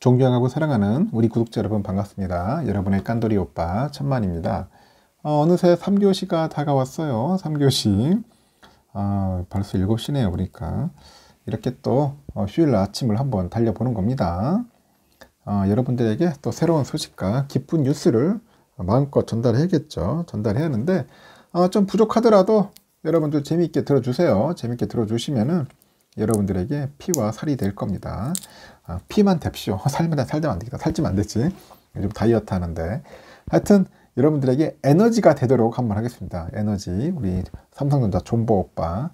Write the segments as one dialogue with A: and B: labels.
A: 존경하고 사랑하는 우리 구독자 여러분 반갑습니다. 여러분의 깐돌이 오빠 천만입니다. 어, 느새 3교시가 다가왔어요. 3교시. 아, 벌써 7시네요. 그러니까. 이렇게 또 어, 휴일 아침을 한번 달려보는 겁니다. 어, 여러분들에게 또 새로운 소식과 기쁜 뉴스를 마음껏 전달해야겠죠. 전달해야 하는데 어, 좀 부족하더라도 여러분들 재미있게 들어주세요. 재미있게 들어주시면은 여러분들에게 피와 살이 될 겁니다. 아, 피만 됩시오. 살면 살면 안 되겠다. 살찌면 안 되지. 요즘 다이어트 하는데. 하여튼 여러분들에게 에너지가 되도록 한번 하겠습니다. 에너지. 우리 삼성전자 존버 오빠.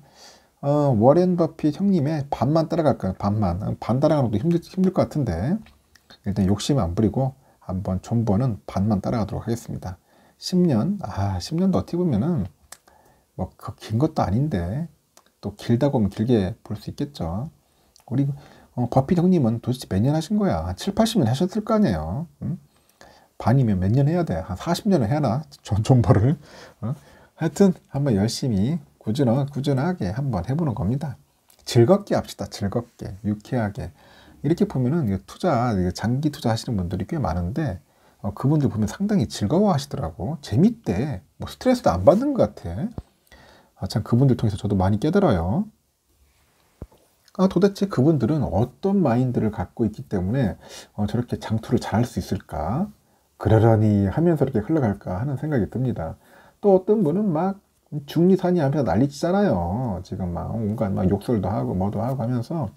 A: 어, 워렌 버핏 형님의 반만 따라갈까요? 반만. 어, 반 따라가는 것도 힘들, 힘들 것 같은데. 일단 욕심 안 부리고 한번 존버는 반만 따라가도록 하겠습니다. 10년, 아, 10년도 어떻게 보면은, 뭐, 그긴 것도 아닌데, 또 길다고 하면 길게 볼 수 있겠죠. 우리 어, 버핏 형님은 도대체 몇 년 하신 거야? 7, 80년 하셨을 거 아니에요. 응? 반이면 몇 년 해야 돼? 한 40년을 해나? 전 정보를. 어? 하여튼 한번 열심히 꾸준하, 꾸준하게 한번 해보는 겁니다. 즐겁게 합시다. 즐겁게, 유쾌하게. 이렇게 보면은 투자, 장기 투자 하시는 분들이 꽤 많은데 어, 그분들 보면 상당히 즐거워 하시더라고. 재밌대. 뭐 스트레스도 안 받는 것 같아. 아, 참 그분들 통해서 저도 많이 깨달아요. 아, 도대체 그분들은 어떤 마인드를 갖고 있기 때문에 어, 저렇게 장투를 잘 할 수 있을까? 그러려니 하면서 이렇게 흘러갈까 하는 생각이 듭니다. 또 어떤 분은 막 중리산이 하면서 난리치잖아요. 지금 막 온갖 막 욕설도 하고 뭐도 하고 하면서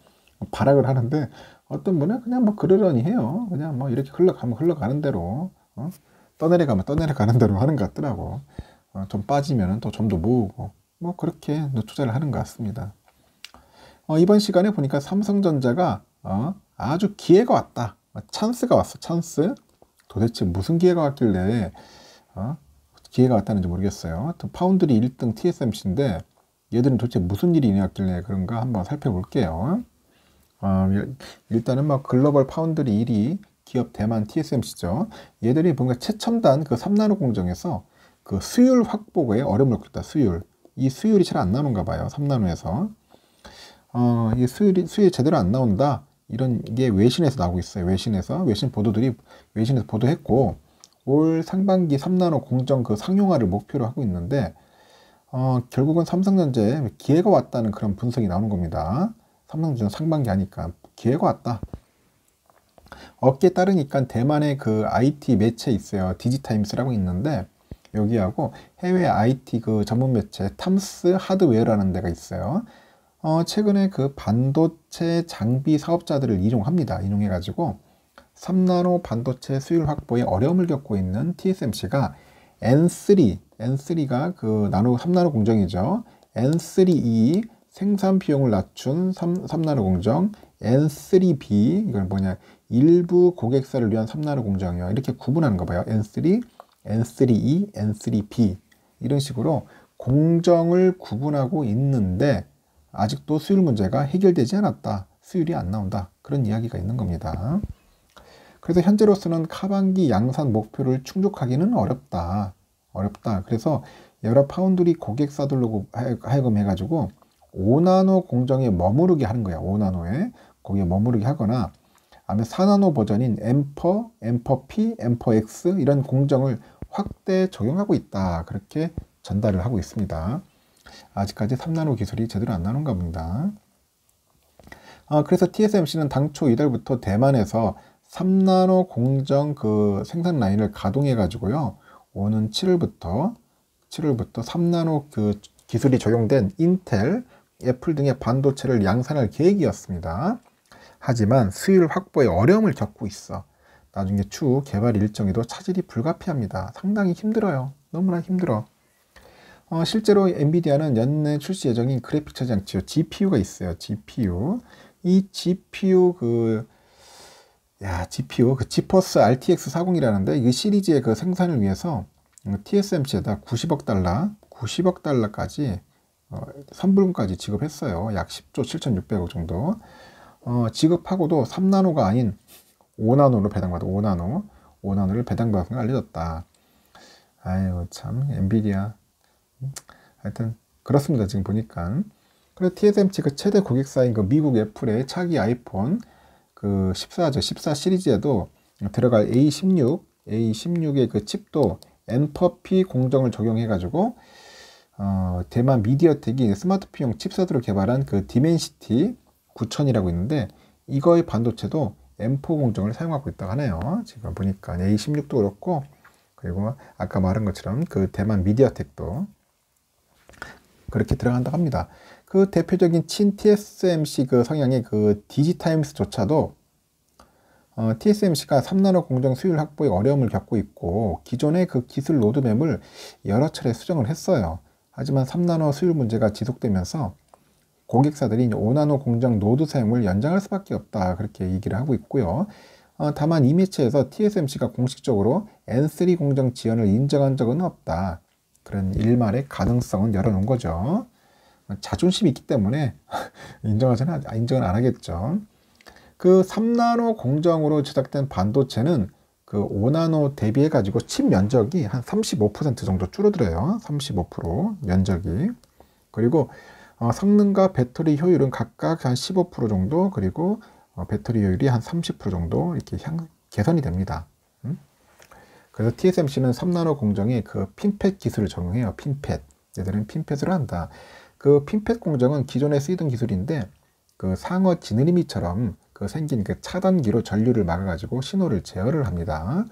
A: 발악을 하는데 어떤 분은 그냥 뭐 그러려니 해요. 그냥 뭐 이렇게 흘러가면 흘러가는 대로 어? 떠내려가면 떠내려가는 대로 하는 것 같더라고. 어, 좀 빠지면은 또 좀더 모으고 뭐 그렇게 투자를 하는 것 같습니다. 어, 이번 시간에 보니까 삼성전자가 어, 아주 기회가 왔다. 어, 찬스가 왔어. 찬스. 도대체 무슨 기회가 왔길래 어, 기회가 왔다는지 모르겠어요. 파운드리 1등 TSMC인데 얘들은 도대체 무슨 일이 일길래 그런가 한번 살펴볼게요. 어, 일단은 막 뭐 글로벌 파운드리 1위 기업 대만 TSMC죠. 얘들이 뭔가 최첨단 그 3나노 공정에서 그 수율 확보에 어려움을 겪다 수율. 이 수율이 잘 안 나오는가 봐요. 3나노에서. 어, 이 수율이, 수율이 제대로 안 나온다. 이런 게 외신에서 나오고 있어요. 외신에서. 외신 보도들이, 외신에서 보도했고, 올 상반기 3나노 공정 그 상용화를 목표로 하고 있는데, 어, 결국은 삼성전자에 기회가 왔다는 그런 분석이 나오는 겁니다. 삼성전자 상반기 하니까 기회가 왔다. 업계 에 따르니까 대만의 그 IT 매체 있어요. 디지타임스라고 있는데, 여기하고 해외 IT 그 전문 매체 탐스 하드웨어라는 데가 있어요. 어, 최근에 그 반도체 장비 사업자들을 이용합니다. 이용해가지고 3나노 반도체 수율 확보에 어려움을 겪고 있는 TSMC가 N3, N3가 그 나노 3나노 공정이죠. N3E 생산 비용을 낮춘 3, 3나노 공정, N3B 이건 뭐냐 일부 고객사를 위한 3나노 공정이요. 이렇게 구분하는 거 봐요. N3 N3E, N3B 이런 식으로 공정을 구분하고 있는데 아직도 수율 문제가 해결되지 않았다. 수율이 안 나온다. 그런 이야기가 있는 겁니다. 그래서 현재로서는 하반기 양산 목표를 충족하기는 어렵다. 어렵다. 그래서 여러 파운드리 고객사들로 하여금 해가지고 5나노 공정에 머무르게 하는 거야. 5나노에 거기에 머무르게 하거나 아마 4나노 버전인 앰퍼, 앰퍼P, 앰퍼X 이런 공정을 확대 적용하고 있다. 그렇게 전달을 하고 있습니다. 아직까지 3나노 기술이 제대로 안 나는가 봅니다. 아, 그래서 TSMC는 당초 이달부터 대만에서 3나노 공정 그 생산 라인을 가동해 가지고요. 오는 7월부터 7월부터 3나노 그 기술이 적용된 인텔, 애플 등의 반도체를 양산할 계획이었습니다. 하지만 수율 확보에 어려움을 겪고 있어. 나중에 추후 개발 일정에도 차질이 불가피합니다. 상당히 힘들어요. 너무나 힘들어. 어, 실제로 엔비디아는 연내 출시 예정인 그래픽 처 장치요 GPU가 있어요. GPU 이 GPU 그 야, GPU 그 지퍼스 RTX 40이라는데 이 시리즈의 그 생산을 위해서 TSMC에다 어, 90억 달러, 90억 달러까지 어, 선불금까지 지급했어요. 약 10조 7,600억 정도. 어, 지급하고도 3나노가 아닌 5나노로 배당받아 5나노 5나노를 배당받은 걸 알려졌다. 아유 참 엔비디아 하여튼 그렇습니다 지금 보니까 그래 TSMC 그 최대 고객사인 그 미국 애플의 차기 아이폰 그 14죠 14 시리즈에도 들어갈 A16 A16의 그 칩도 엔퍼피 공정을 적용해 가지고 어, 대만 미디어텍이 스마트폰용 칩셋으로 개발한 그 디멘시티 9천이라고 있는데 이거의 반도체도 M4 공정을 사용하고 있다고 하네요. 지금 보니까 A16도 그렇고 그리고 아까 말한 것처럼 그 대만 미디어텍도 그렇게 들어간다고 합니다. 그 대표적인 친 TSMC 그 성향의 그 디지타임스조차도 어, TSMC가 3나노 공정 수율 확보에 어려움을 겪고 있고 기존의 그 기술 로드맵을 여러 차례 수정을 했어요. 하지만 3나노 수율 문제가 지속되면서 고객사들이 오나노 공정 노드 사용을 연장할 수밖에 없다 그렇게 얘기를 하고 있고요. 어, 다만 이 매체에서 TSMC가 공식적으로 N3 공정 지연을 인정한 적은 없다. 그런 일말의 가능성은 열어놓은 거죠. 어, 자존심이 있기 때문에 인정하지는 아, 인정은 안 하겠죠. 그 3나노 공정으로 제작된 반도체는 그 5나노 대비해 가지고 칩 면적이 한 35% 정도 줄어들어요. 35% 면적이. 그리고 어, 성능과 배터리 효율은 각각 한 15% 정도 그리고 어, 배터리 효율이 한 30% 정도 이렇게 향, 개선이 됩니다. 음? 그래서 TSMC는 3나노 공정에 그 핀펫 기술을 적용해요. 핀펫. 얘들은 핀펫으로 한다. 그 핀펫 공정은 기존에 쓰이던 기술인데 그 상어 지느러미처럼 그 생긴 그 차단기로 전류를 막아가지고 신호를 제어를 합니다.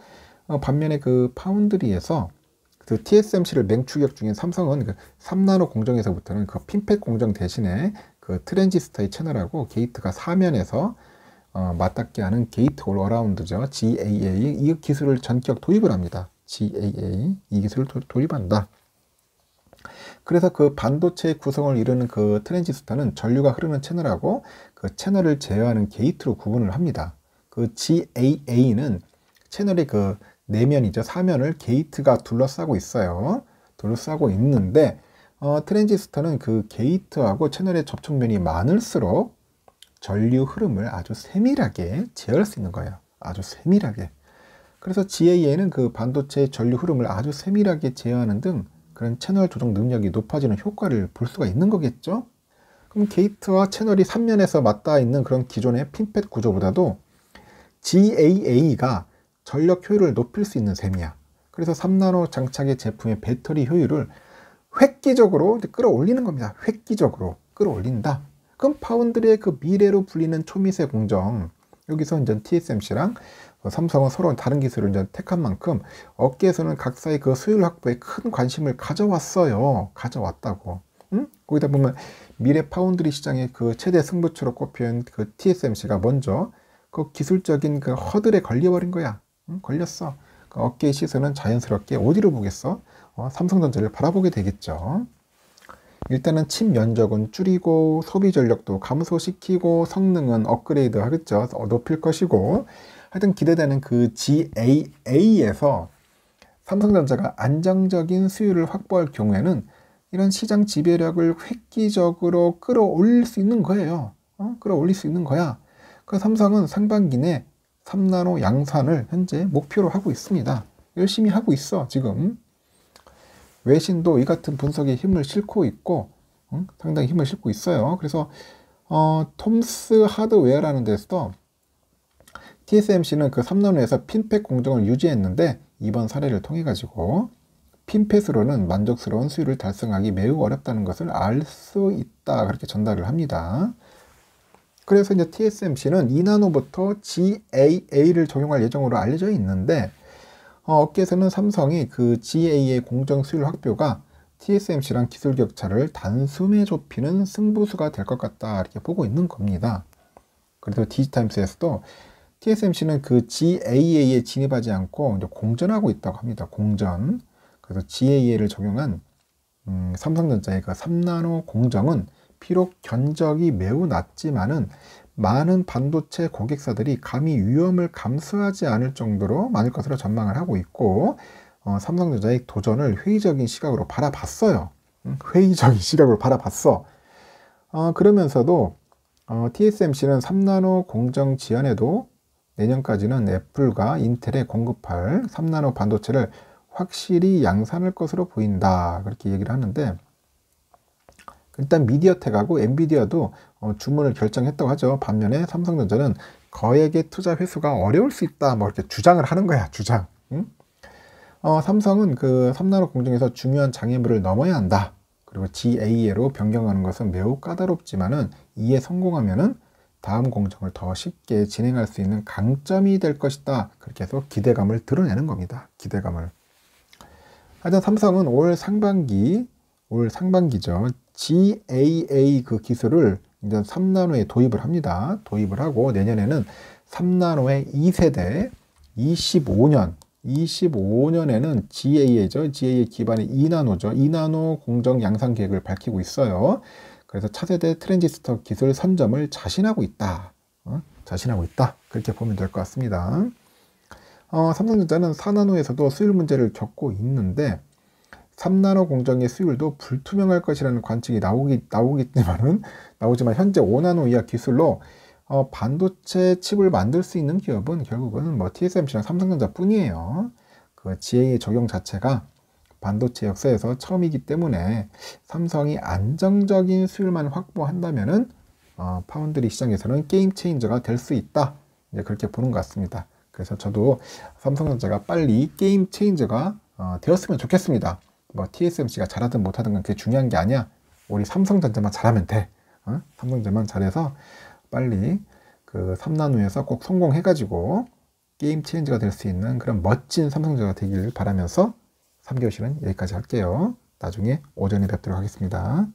A: 어, 반면에 그 파운드리에서 그 TSMC를 맹추격 중인 삼성은 그 3나노 공정에서부터는 그핀팩 공정 대신에 그 트랜지스터의 채널하고 게이트가 사면에서 어, 맞닿게 하는 게이트 올 어라운드죠. GAA 이 기술을 전격 도입을 합니다. GAA 이 기술을 도, 도입한다. 그래서 그 반도체의 구성을 이루는 그 트랜지스터는 전류가 흐르는 채널하고 그 채널을 제어하는 게이트로 구분을 합니다. 그 GAA는 채널의 그 내면이죠. 사면을 게이트가 둘러싸고 있어요. 둘러싸고 있는데 어, 트랜지스터는 그 게이트하고 채널의 접촉면이 많을수록 전류 흐름을 아주 세밀하게 제어할 수 있는 거예요. 아주 세밀하게. 그래서 GA에는 그 반도체의 전류 흐름을 아주 세밀하게 제어하는 등 그런 채널 조정 능력이 높아지는 효과를 볼 수가 있는 거겠죠? 그럼 게이트와 채널이 3면에서 맞닿아 있는 그런 기존의 핀펫 구조보다도 GAA가 전력 효율을 높일 수 있는 셈이야. 그래서 3나노 장착의 제품의 배터리 효율을 획기적으로 끌어올리는 겁니다. 획기적으로 끌어올린다. 그럼 파운드리의 그 미래로 불리는 초미세 공정 여기서 이제 TSMC랑 어, 삼성은 서로 다른 기술을 이제 택한 만큼 업계에서는 각사의 그 수율 확보에 큰 관심을 가져왔어요. 가져왔다고. 응? 거기다 보면 미래 파운드리 시장의 그 최대 승부처로 꼽힌 그 TSMC가 먼저 그 기술적인 그 허들에 걸려버린 거야. 음, 걸렸어. 그 어깨의 시선은 자연스럽게 어디로 보겠어? 어, 삼성전자를 바라보게 되겠죠. 일단은 칩 면적은 줄이고 소비 전력도 감소시키고 성능은 업그레이드 하겠죠. 높일 것이고 하여튼 기대되는 그 GAA에서 삼성전자가 안정적인 수요를 확보할 경우에는 이런 시장 지배력을 획기적으로 끌어올릴 수 있는 거예요. 어? 끌어올릴 수 있는 거야. 그 삼성은 상반기 내 3나노 양산을 현재 목표로 하고 있습니다. 열심히 하고 있어 지금. 외신도 이 같은 분석에 힘을 실고 있고 응? 상당히 힘을 실고 있어요. 그래서 어, 톰스 하드웨어라는 데서 도 TSMC는 그 3나노에서 핀펫 공정을 유지했는데 이번 사례를 통해 가지고 핀펫으로는 만족스러운 수율을 달성하기 매우 어렵다는 것을 알 수 있다 그렇게 전달을 합니다. 그래서 이제 TSMC는 2나노부터 GAA를 적용할 예정으로 알려져 있는데 어, 업계에서는 삼성이 그 GAA 공정 수율 확보가 TSMC랑 기술 격차를 단숨에 좁히는 승부수가 될 것 같다 이렇게 보고 있는 겁니다. 그래서 디지타임스에서도 TSMC는 그 GAA에 진입하지 않고 이제 공전하고 있다고 합니다. 공전. 그래서 GAA를 적용한 음, 삼성전자의 그 3나노 공정은 비록 견적이 매우 낮지만은 많은 반도체 고객사들이 감히 위험을 감수하지 않을 정도로 많을 것으로 전망을 하고 있고 어, 삼성전자의 도전을 회의적인 시각으로 바라봤어요. 회의적인 시각으로 바라봤어. 어, 그러면서도 어, TSMC는 3나노 공정 지연에도 내년까지는 애플과 인텔에 공급할 3나노 반도체를 확실히 양산할 것으로 보인다. 그렇게 얘기를 하는데 일단 미디어텍하고 엔비디아도 어, 주문을 결정했다고 하죠. 반면에 삼성전자는 거액의 투자 회수가 어려울 수 있다. 뭐 이렇게 주장을 하는 거야. 주장. 응? 어, 삼성은 그 3나노 공정에서 중요한 장애물을 넘어야 한다. 그리고 GAA로 변경하는 것은 매우 까다롭지만은 이에 성공하면은 다음 공정을 더 쉽게 진행할 수 있는 강점이 될 것이다. 그렇게 해서 기대감을 드러내는 겁니다. 기대감을. 하여튼 삼성은 올 상반기, 올 상반기죠. GAA 그 기술을 이제 3나노에 도입을 합니다. 도입을 하고 내년에는 3나노의 2세대 25년 25년에는 GAA죠. GAA 기반의 2나노죠. 2나노 공정 양산 계획을 밝히고 있어요. 그래서 차세대 트랜지스터 기술 선점을 자신하고 있다. 어? 자신하고 있다. 그렇게 보면 될 것 같습니다. 어, 삼성전자는 4나노에서도 수율 문제를 겪고 있는데 3나노 공정의 수율도 불투명할 것이라는 관측이 나오기, 나오겠지만은, 나오지만 현재 5나노 이하 기술로 어, 반도체 칩을 만들 수 있는 기업은 결국은 뭐 TSMC랑 삼성전자 뿐이에요. 그 GA의 적용 자체가 반도체 역사에서 처음이기 때문에 삼성이 안정적인 수율만 확보한다면은 어, 파운드리 시장에서는 게임 체인저가 될 수 있다. 이제 그렇게 보는 것 같습니다. 그래서 저도 삼성전자가 빨리 게임 체인저가 어, 되었으면 좋겠습니다. 뭐 TSMC가 잘하든 못하든 그게 중요한 게 아니야. 우리 삼성전자만 잘하면 돼. 어? 삼성전자만 잘해서 빨리 그 3나노에서 꼭 성공해가지고 게임 체인지가 될 수 있는 그런 멋진 삼성전자가 되길 바라면서 3개월씩 여기까지 할게요. 나중에 오전에 뵙도록 하겠습니다.